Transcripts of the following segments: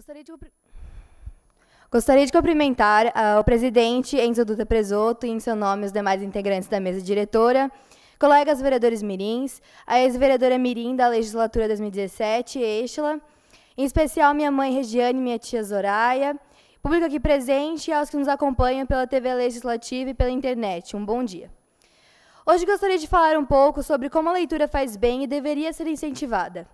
Gostaria de, Gostaria de cumprimentar uh, o presidente Enzo Duta Presoto e, em seu nome, os demais integrantes da mesa diretora, colegas vereadores mirins, a ex-vereadora mirim da legislatura 2017, Eixla, em especial minha mãe Regiane e minha tia Zoraia, público aqui presente e aos que nos acompanham pela TV Legislativa e pela internet. Um bom dia. Hoje gostaria de falar um pouco sobre como a leitura faz bem e deveria ser incentivada.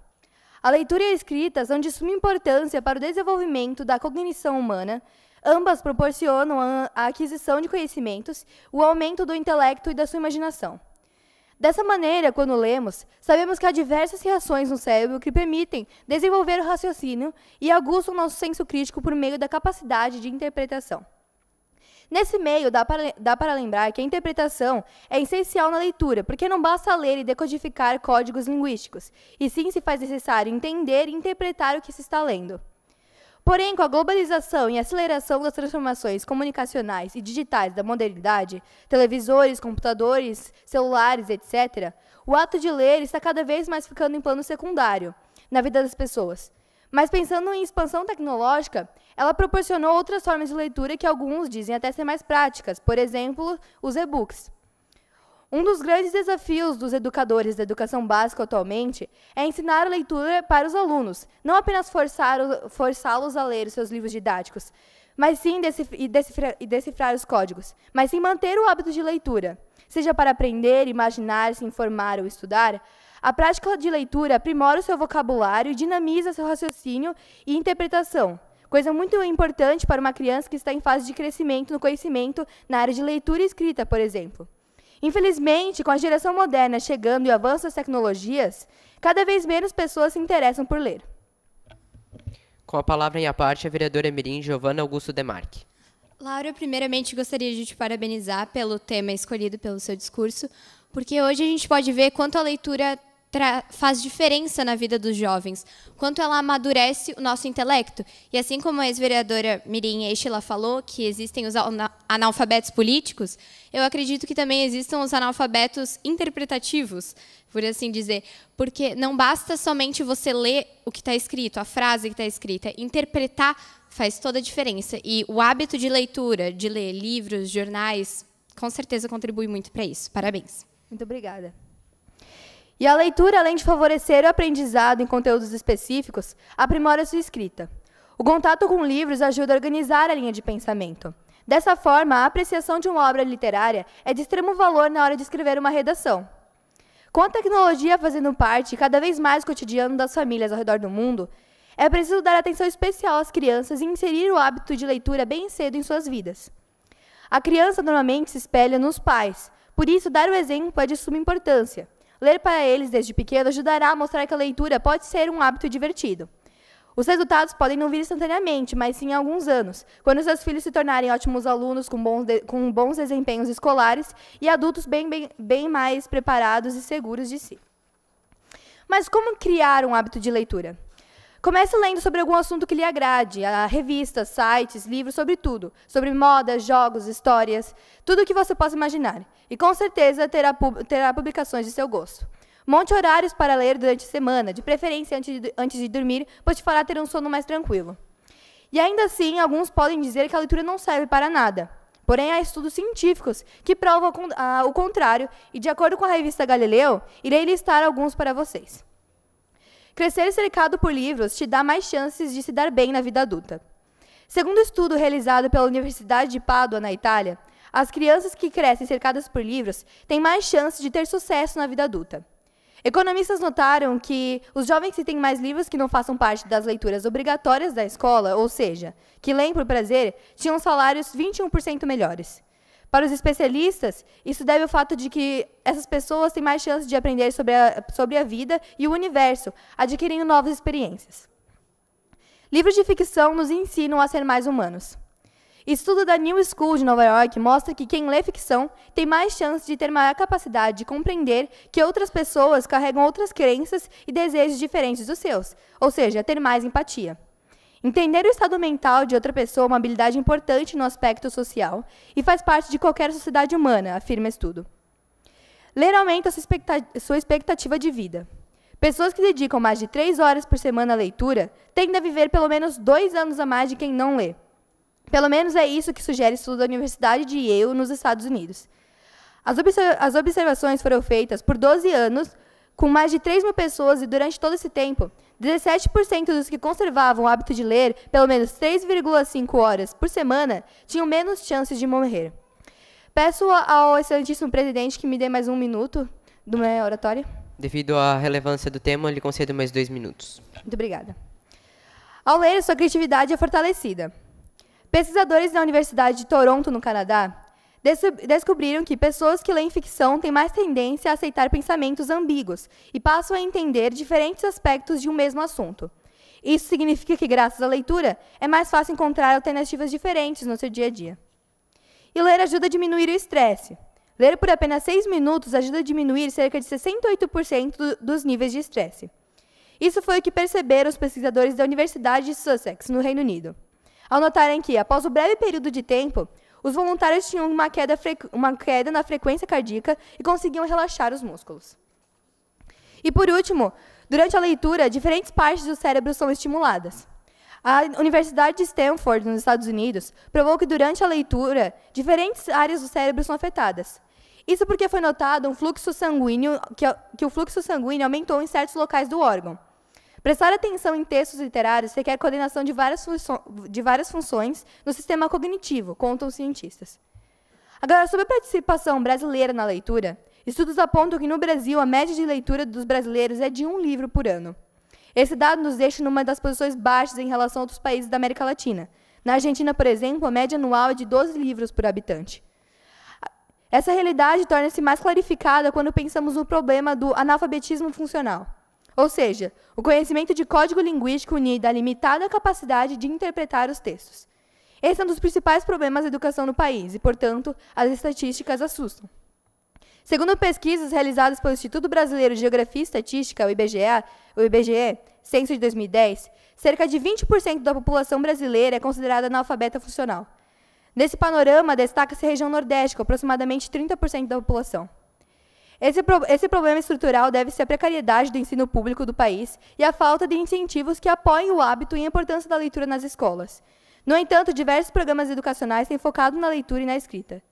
A leitura e a escrita são de suma importância para o desenvolvimento da cognição humana. Ambas proporcionam a aquisição de conhecimentos, o aumento do intelecto e da sua imaginação. Dessa maneira, quando lemos, sabemos que há diversas reações no cérebro que permitem desenvolver o raciocínio e aguçam nosso senso crítico por meio da capacidade de interpretação. Nesse meio, dá para, dá para lembrar que a interpretação é essencial na leitura, porque não basta ler e decodificar códigos linguísticos, e sim se faz necessário entender e interpretar o que se está lendo. Porém, com a globalização e aceleração das transformações comunicacionais e digitais da modernidade, televisores, computadores, celulares, etc., o ato de ler está cada vez mais ficando em plano secundário na vida das pessoas. Mas pensando em expansão tecnológica, ela proporcionou outras formas de leitura que alguns dizem até ser mais práticas, por exemplo, os e-books. Um dos grandes desafios dos educadores da educação básica atualmente é ensinar a leitura para os alunos, não apenas forçá-los a ler os seus livros didáticos, mas sim e decifrar, e decifrar os códigos, mas sim manter o hábito de leitura. Seja para aprender, imaginar, se informar ou estudar, a prática de leitura aprimora o seu vocabulário, dinamiza seu raciocínio e interpretação, coisa muito importante para uma criança que está em fase de crescimento no conhecimento na área de leitura e escrita, por exemplo. Infelizmente, com a geração moderna chegando e o avanço das tecnologias, cada vez menos pessoas se interessam por ler. Com a palavra em a parte, a vereadora Mirim Giovana Augusto Demarque. Laura, primeiramente gostaria de te parabenizar pelo tema escolhido pelo seu discurso, porque hoje a gente pode ver quanto a leitura faz diferença na vida dos jovens, quanto ela amadurece o nosso intelecto. E assim como a ex-vereadora Mirim Eixila falou, que existem os analfabetos políticos, eu acredito que também existam os analfabetos interpretativos, por assim dizer. Porque não basta somente você ler o que está escrito, a frase que está escrita, interpretar faz toda a diferença. E o hábito de leitura, de ler livros, jornais, com certeza contribui muito para isso. Parabéns. Muito obrigada. E a leitura, além de favorecer o aprendizado em conteúdos específicos, aprimora sua escrita. O contato com livros ajuda a organizar a linha de pensamento. Dessa forma, a apreciação de uma obra literária é de extremo valor na hora de escrever uma redação. Com a tecnologia fazendo parte cada vez mais cotidiano das famílias ao redor do mundo, é preciso dar atenção especial às crianças e inserir o hábito de leitura bem cedo em suas vidas. A criança normalmente se espelha nos pais, por isso dar o exemplo é de suma importância. Ler para eles desde pequeno ajudará a mostrar que a leitura pode ser um hábito divertido. Os resultados podem não vir instantaneamente, mas sim em alguns anos, quando seus filhos se tornarem ótimos alunos com bons, de, com bons desempenhos escolares e adultos bem, bem, bem mais preparados e seguros de si. Mas como criar um hábito de leitura? Comece lendo sobre algum assunto que lhe agrade, a revistas, sites, livros, sobre tudo, sobre moda, jogos, histórias, tudo o que você possa imaginar. E com certeza terá, pub terá publicações de seu gosto. Monte horários para ler durante a semana, de preferência antes de, antes de dormir, pois te fará ter um sono mais tranquilo. E ainda assim, alguns podem dizer que a leitura não serve para nada. Porém, há estudos científicos que provam o contrário, e de acordo com a revista Galileu, irei listar alguns para vocês. Crescer cercado por livros te dá mais chances de se dar bem na vida adulta. Segundo um estudo realizado pela Universidade de Pádua, na Itália, as crianças que crescem cercadas por livros têm mais chances de ter sucesso na vida adulta. Economistas notaram que os jovens que têm mais livros que não façam parte das leituras obrigatórias da escola, ou seja, que leem por prazer, tinham salários 21% melhores. Para os especialistas, isso deve ao fato de que essas pessoas têm mais chances de aprender sobre a, sobre a vida e o universo, adquirindo novas experiências. Livros de ficção nos ensinam a ser mais humanos. Estudo da New School de Nova York mostra que quem lê ficção tem mais chances de ter maior capacidade de compreender que outras pessoas carregam outras crenças e desejos diferentes dos seus, ou seja, ter mais empatia. Entender o estado mental de outra pessoa é uma habilidade importante no aspecto social e faz parte de qualquer sociedade humana, afirma estudo. Ler aumenta sua expectativa de vida. Pessoas que dedicam mais de três horas por semana à leitura tendem a viver pelo menos dois anos a mais de quem não lê. Pelo menos é isso que sugere estudo da Universidade de Yale, nos Estados Unidos. As, observações foram feitas por 12 anos com mais de 3 mil pessoas e durante todo esse tempo, 17% dos que conservavam o hábito de ler pelo menos 3,5 horas por semana tinham menos chances de morrer. Peço ao excelentíssimo presidente que me dê mais um minuto do meu oratório. Devido à relevância do tema, lhe concedo mais dois minutos. Muito obrigada. Ao ler, sua criatividade é fortalecida. Pesquisadores da Universidade de Toronto, no Canadá, descobriram que pessoas que leem ficção têm mais tendência a aceitar pensamentos ambíguos e passam a entender diferentes aspectos de um mesmo assunto. Isso significa que, graças à leitura, é mais fácil encontrar alternativas diferentes no seu dia a dia. E ler ajuda a diminuir o estresse. Ler por apenas seis minutos ajuda a diminuir cerca de 68% dos níveis de estresse. Isso foi o que perceberam os pesquisadores da Universidade de Sussex, no Reino Unido, ao notarem que, após um breve período de tempo, os voluntários tinham uma queda, uma queda na frequência cardíaca e conseguiam relaxar os músculos. E por último, durante a leitura, diferentes partes do cérebro são estimuladas. A Universidade de Stanford, nos Estados Unidos, provou que durante a leitura, diferentes áreas do cérebro são afetadas. Isso porque foi notado um fluxo sanguíneo que, que o fluxo sanguíneo aumentou em certos locais do órgão. Prestar atenção em textos literários requer coordenação de várias, de várias funções no sistema cognitivo, contam os cientistas. Agora, sobre a participação brasileira na leitura, estudos apontam que no Brasil a média de leitura dos brasileiros é de um livro por ano. Esse dado nos deixa numa das posições baixas em relação a outros países da América Latina. Na Argentina, por exemplo, a média anual é de 12 livros por habitante. Essa realidade torna-se mais clarificada quando pensamos no problema do analfabetismo funcional. Ou seja, o conhecimento de código linguístico unido à limitada capacidade de interpretar os textos. Esse é um dos principais problemas da educação no país e, portanto, as estatísticas assustam. Segundo pesquisas realizadas pelo Instituto Brasileiro de Geografia e Estatística, o IBGE, o IBGE censo de 2010, cerca de 20% da população brasileira é considerada analfabeta funcional. Nesse panorama, destaca-se a região nordeste, com aproximadamente 30% da população. Esse, pro, esse problema estrutural deve-se à precariedade do ensino público do país e à falta de incentivos que apoiem o hábito e a importância da leitura nas escolas. No entanto, diversos programas educacionais têm focado na leitura e na escrita.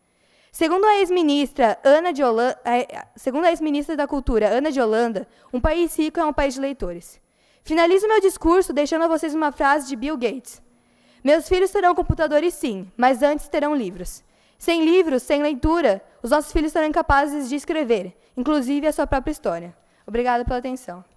Segundo a ex-ministra Ana de Holanda, é, segundo a ex-ministra da Cultura Ana de Holanda, um país rico é um país de leitores. Finalizo meu discurso deixando a vocês uma frase de Bill Gates. Meus filhos terão computadores sim, mas antes terão livros. Sem livros, sem leitura, os nossos filhos serão incapazes de escrever, inclusive a sua própria história. Obrigada pela atenção.